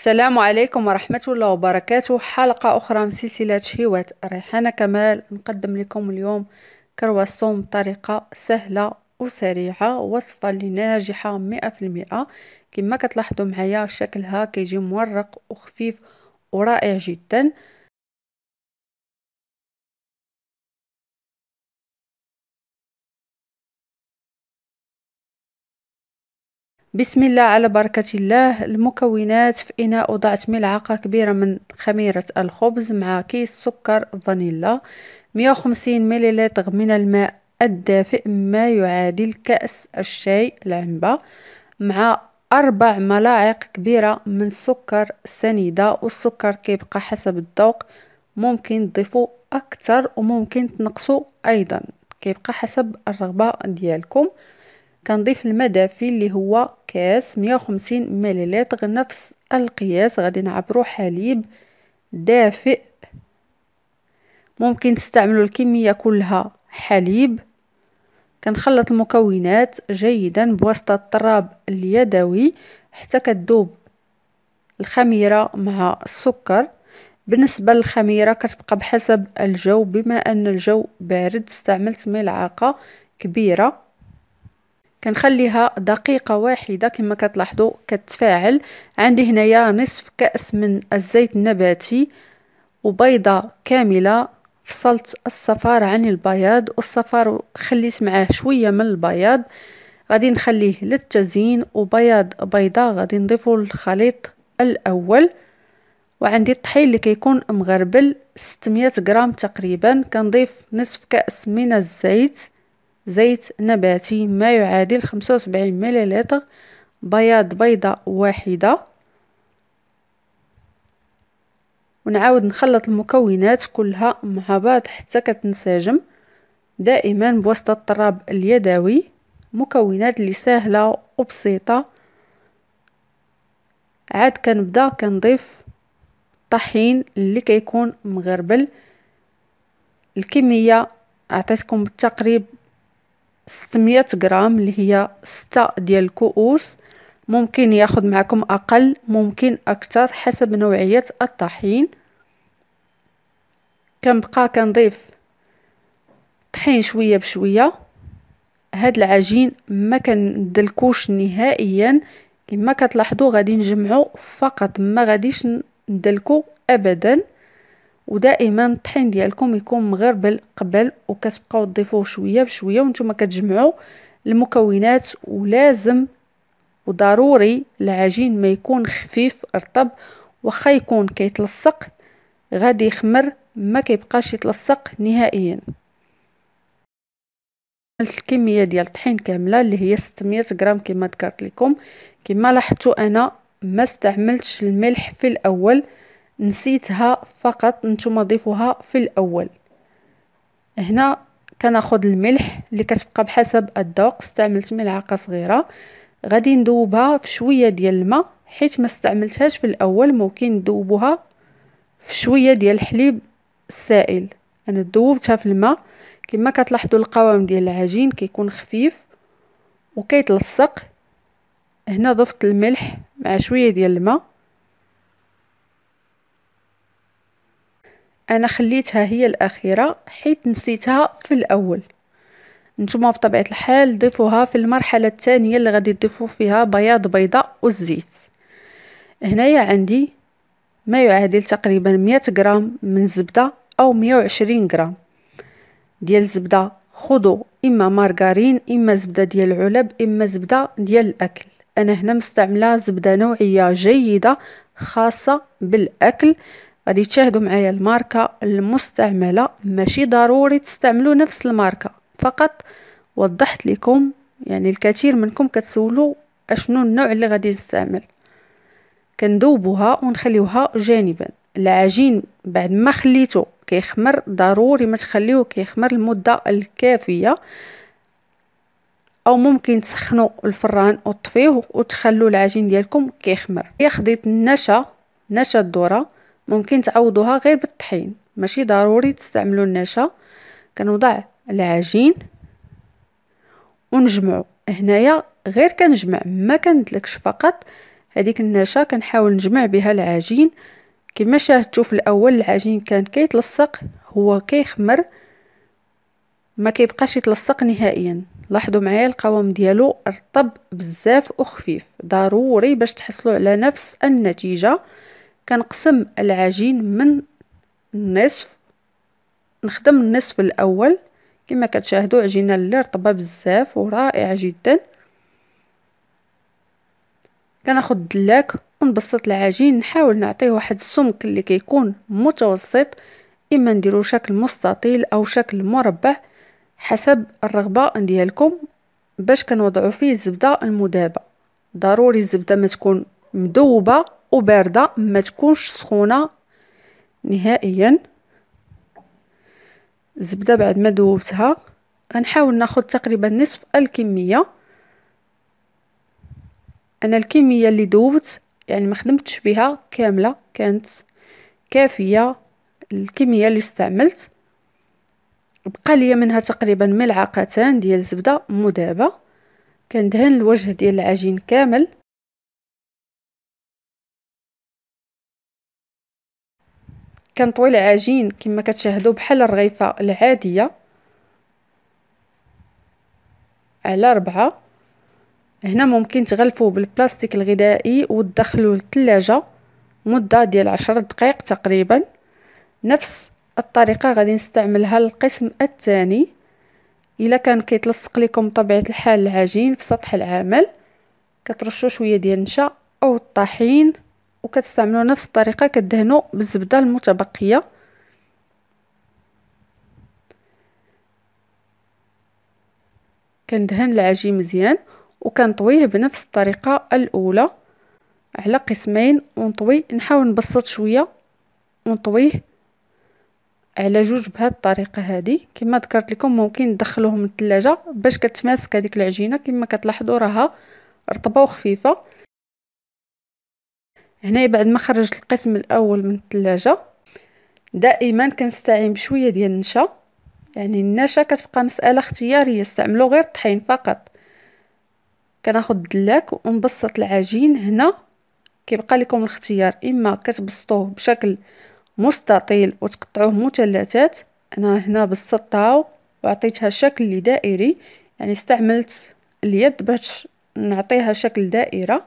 السلام عليكم ورحمة الله وبركاته حلقة أخرى من سلسلة شهوات ريحانة كمال نقدم لكم اليوم كرواسون بطريقة سهلة وسريعة وصفة لناجحة ناجحة مئة في المئة كما كتلاحظوا معايا شكلها كيجي مورق وخفيف ورائع جدا بسم الله على بركة الله المكونات في إناء وضعت ملعقة كبيرة من خميرة الخبز مع كيس سكر فانيلا 150 مليلتر من الماء الدافئ ما يعادل كأس الشاي العنبة مع أربع ملاعق كبيرة من سكر سنيدة والسكر كيبقى حسب الذوق ممكن تضيفوا أكثر وممكن تنقصوا أيضا كيبقى حسب الرغبة ديالكم كنضيف الماء دافي اللي هو كاس 150 مليلتر نفس القياس غادي نعبرو حليب دافئ ممكن تستعملوا الكميه كلها حليب كنخلط المكونات جيدا بواسطه الطراب اليدوي حتى كتذوب الخميره مع السكر بالنسبه للخميره كتبقى بحسب الجو بما ان الجو بارد استعملت ملعقه كبيره كنخليها دقيقة واحدة كما كتلاحظوا كتفاعل عندي هنايا نصف كأس من الزيت النباتي وبيضة كاملة فصلت الصفار عن البياض والصفار خليت معاه شوية من البياض غادي نخليه للتزيين وبياض بيضة غادي نضيفه للخليط الأول وعندي الطحين اللي كيكون مغربل 600 غرام تقريبا كنضيف نصف كأس من الزيت زيت نباتي ما يعادل 75 مليلتر بياض بيضة واحدة ونعاود نخلط المكونات كلها مع بعض حتى كتنسجم دائما بواسطة الطراب اليدوي مكونات اللي سهلة وبسيطة عاد كنبدا كنضيف الطحين اللي كيكون مغربل الكمية عطيتكم بالتقريب 600 غرام اللي هي 6 ديال الكؤوس ممكن ياخد معكم اقل ممكن اكثر حسب نوعيه الطحين كنبقى كنضيف طحين شويه بشويه هاد العجين ما كندلكوش نهائيا كما كتلاحظوا غادي نجمعو فقط ما غاديش ندلكو ابدا ودائما الطحين ديالكم يكون مغربل قبل وكتبقاو تضيفوه شويه بشويه وانتم كتجمعوا المكونات ولازم وضروري العجين ما يكون خفيف رطب واخا يكون كيتلصق غادي يخمر ما كيبقاش يتلصق نهائيا الكميه ديال الطحين كامله اللي هي 600 غرام كما ذكرت لكم كما لاحظتوا انا ما استعملتش الملح في الاول نسيتها فقط نتوما ضيفوها في الاول هنا كناخذ الملح اللي كتبقى بحسب الذوق استعملت ملعقه صغيره غادي ندوبها في شويه ديال الماء حيت ما استعملتهاش في الاول ممكن ندوبوها في شويه ديال الحليب السائل انا ذوبتها في الماء كما كتلاحظوا القوام ديال العجين كيكون خفيف وكيتلصق هنا ضفت الملح مع شويه ديال الماء انا خليتها هي الاخيره حيت نسيتها في الاول نتوما بطبيعه الحال ضيفوها في المرحله الثانيه اللي غادي تضيفوا فيها بياض بيضه والزيت هنايا عندي ما يعادل تقريبا 100 غرام من الزبده او 120 غرام ديال الزبده خذوا اما مارغارين اما زبده ديال العلب اما زبده ديال الاكل انا هنا مستعمله زبده نوعيه جيده خاصه بالاكل غادي تشاهدوا معايا الماركه المستعمله ماشي ضروري تستعملوا نفس الماركه فقط وضحت لكم يعني الكثير منكم كتسولوا اشنو النوع اللي غادي نستعمل كندوبوها ونخليوها جانبا العجين بعد ما خليته كيخمر ضروري ما تخليوه كيخمر المده الكافيه او ممكن تسخنوا الفران وتطفيوه وتخلوا العجين ديالكم كيخمر هي خديت النشا نشا الذره ممكن تعوضوها غير بالطحين ماشي ضروري تستعملوا النشا كنوضع العجين ونجمع هنايا غير كنجمع ما كندلكش فقط هذيك النشا كنحاول نجمع بها العجين كما شاهدتوا في الاول العجين كان كيتلصق هو كيخمر ما كيبقاش يتلصق نهائيا لاحظوا معايا القوام ديالو رطب بزاف وخفيف ضروري باش تحصلوا على نفس النتيجه كنقسم العجين من النصف نخدم النصف الاول كما كتشاهدوا عجينه اللي رطبه بزاف ورائعه جدا كناخذ الدلاك ونبسط العجين نحاول نعطيه واحد السمك اللي كيكون متوسط اما نديرو شكل مستطيل او شكل مربع حسب الرغبه ديالكم باش كنوضعو فيه الزبده المذابه ضروري الزبده ما تكون مذوبه وبارده ما تكونش سخونه نهائيا الزبده بعد ما ذوبتها غنحاول ناخذ تقريبا نصف الكميه انا الكميه اللي ذوبت يعني ما خدمتش بها كامله كانت كافيه الكميه اللي استعملت بقى لي منها تقريبا ملعقتان ديال الزبده مذابه كندهن الوجه ديال العجين كامل كنطوي العجين كما كتشاهدوا بحال الرغيفه العاديه على ربعة هنا ممكن تغلفوا بالبلاستيك الغذائي وتدخلوا للثلاجه مده ديال عشر دقائق تقريبا نفس الطريقه غادي نستعملها القسم الثاني الا كان كيتلصق لكم طبيعه الحال العجين في سطح العمل كترشوا شويه ديال النشا او الطحين وكتستعملوا نفس الطريقه كدهنوا بالزبده المتبقيه كندهن العجين مزيان وكنطويه بنفس الطريقه الاولى على قسمين ونطوي نحاول نبسط شويه ونطويه على جوج بهاد الطريقه هذه كما ذكرت لكم ممكن تدخلوهم الثلاجه باش كتماسك هذيك العجينه كما كتلاحظوا راها رطبه وخفيفه هنايا بعد ما خرجت القسم الاول من الثلاجه دائما كنستعين بشويه ديال النشا يعني النشا كتبقى مساله اختياريه استعملو غير الطحين فقط كناخذ الدلاك ونبسط العجين هنا كيبقى لكم الاختيار اما كتبسطوه بشكل مستطيل وتقطعوه مثلثات انا هنا بسطتها وعطيتها شكل دائري يعني استعملت اليد باش نعطيها شكل دائره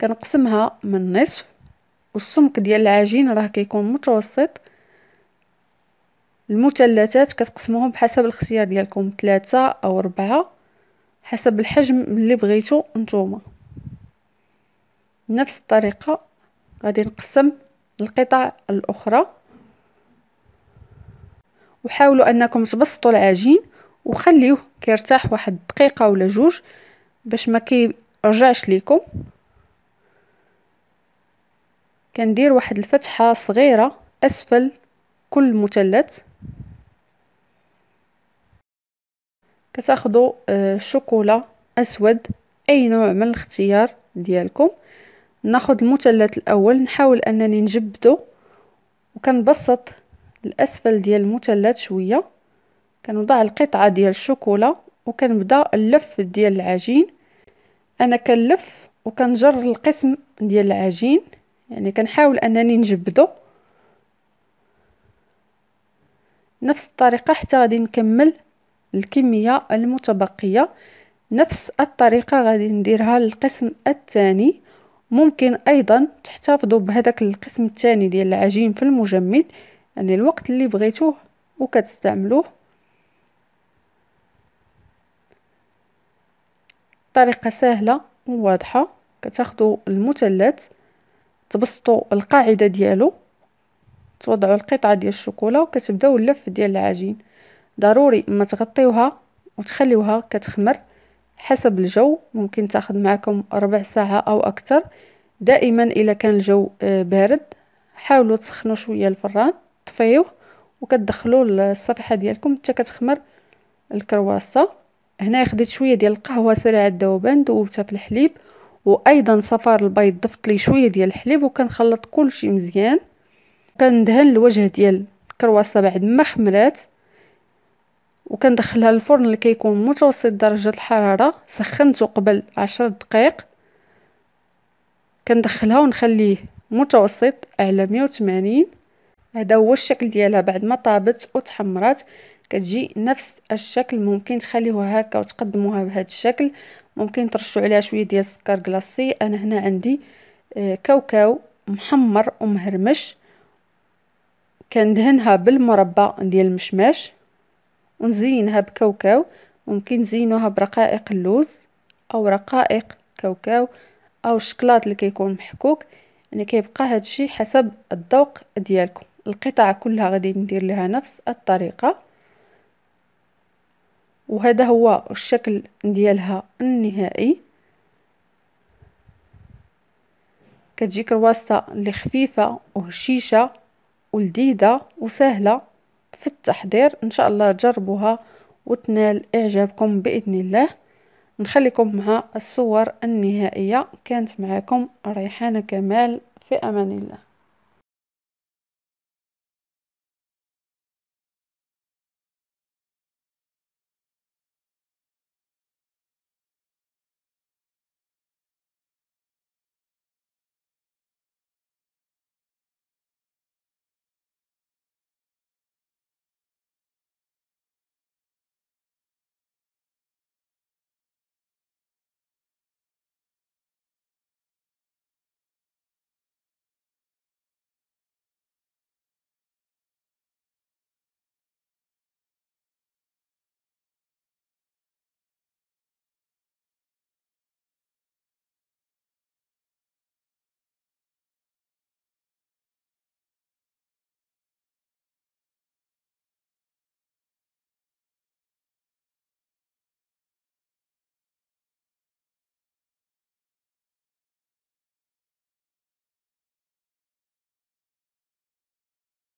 كنقسمها من نصف والسمك ديال العجين راه كيكون متوسط المثلثات كتقسموهم بحسب الاختيار ديالكم ثلاثة او أربعة حسب الحجم اللي بغيتو نتوما نفس الطريقة غادي نقسم القطع الاخرى وحاولوا انكم تبسطوا العجين وخليوه كيرتاح واحد دقيقه ولا جوج باش ما كيرجعش ليكم كندير واحد الفتحة صغيرة أسفل كل مثلث كتاخدو آه، شوكولا أسود أي نوع من الاختيار ديالكم ناخد المثلث الأول نحاول أنني نجبدو وكنبسط الأسفل ديال المثلث شوية كنوضع القطعة ديال الشوكولا وكنبدا اللف ديال العجين أنا كنلف وكنجر القسم ديال العجين يعني كنحاول انني نجبدو نفس الطريقه حتى غادي نكمل الكميه المتبقيه نفس الطريقه غادي نديرها للقسم الثاني ممكن ايضا تحتفظوا بهذاك القسم الثاني ديال العجين في المجمد يعني الوقت اللي بغيتوه وكتستعملوه طريقه سهله وواضحه كتاخذوا المثلث تبسطوا القاعده ديالو توضعوا القطعه ديال الشوكولا وكتبداو اللف ديال العجين ضروري ما تغطيوها وتخليوها كتخمر حسب الجو ممكن تاخذ معكم ربع ساعه او اكثر دائما الا كان الجو آه، بارد حاولوا تسخنوا شويه الفران طفيوه وكتدخلوا الصفحه ديالكم حتى كتخمر الكرواسه هنا خديت شويه ديال القهوه سريعه الذوبان ذوبتها في الحليب وايضا صفار البيض ضفت ليه شويه ديال الحليب وكنخلط كلشي مزيان كندهن الوجه ديال الكرواسه بعد ما خمرات وكندخلها للفرن اللي كيكون متوسط درجه الحراره سخنته قبل عشر دقائق كندخلها ونخليه متوسط على 180 هذا هو الشكل ديالها بعد ما طابت وتحمرات كتجي نفس الشكل ممكن تخليوها هكا وتقدموها بهذا الشكل ممكن ترشوا عليها شويه ديال السكر كلاصي انا هنا عندي آه، كاوكاو محمر ومهرمش كندهنها بالمربى ديال المشماش ونزينها بكاوكاو ممكن نزينوها برقائق اللوز او رقائق كاوكاو او الشكلاط اللي كيكون محكوك يعني كيبقى هادشي حسب الذوق ديالكم القطع كلها غادي ندير لها نفس الطريقه وهذا هو الشكل ديالها النهائي كتجي كرواسة اللي خفيفة وهشيشة ولذيذة وسهلة في التحضير ان شاء الله جربوها وتنال اعجابكم باذن الله نخليكم مع الصور النهائية كانت معكم ريحانة كمال في امان الله